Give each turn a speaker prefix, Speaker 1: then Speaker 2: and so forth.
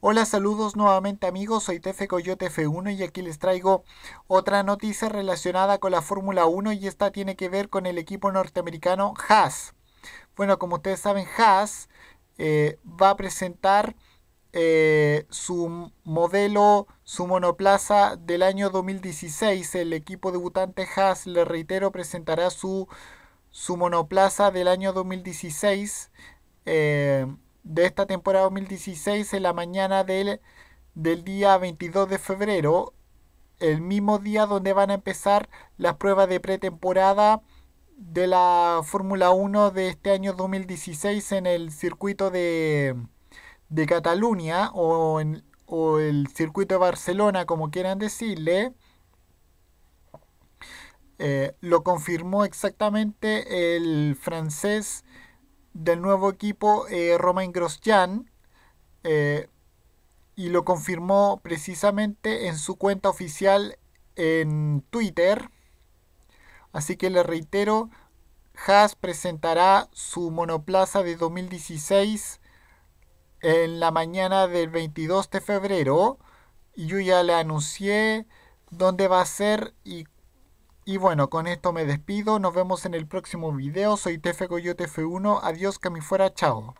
Speaker 1: Hola, saludos nuevamente amigos, soy Tefe Coyote F1 y aquí les traigo otra noticia relacionada con la Fórmula 1 y esta tiene que ver con el equipo norteamericano Haas. Bueno, como ustedes saben, Haas eh, va a presentar eh, su modelo, su monoplaza del año 2016. El equipo debutante Haas, les reitero, presentará su, su monoplaza del año 2016. Eh, de esta temporada 2016 en la mañana del, día 22 de febrero, el mismo día donde van a empezar las pruebas de pretemporada de la Fórmula 1 de este año 2016 en el circuito de, Cataluña o, en, el circuito de Barcelona, como quieran decirle. Eh, lo confirmó exactamente el francés del nuevo equipo eh, Romain Grosjean eh, y lo confirmó precisamente en su cuenta oficial en Twitter. Así que le reitero, Haas presentará su monoplaza de 2016 en la mañana del 22 de febrero. Y yo ya le anuncié dónde va a ser y y bueno, con esto me despido, nos vemos en el próximo video, soy TF Coyote F1, adiós, fuera. chao.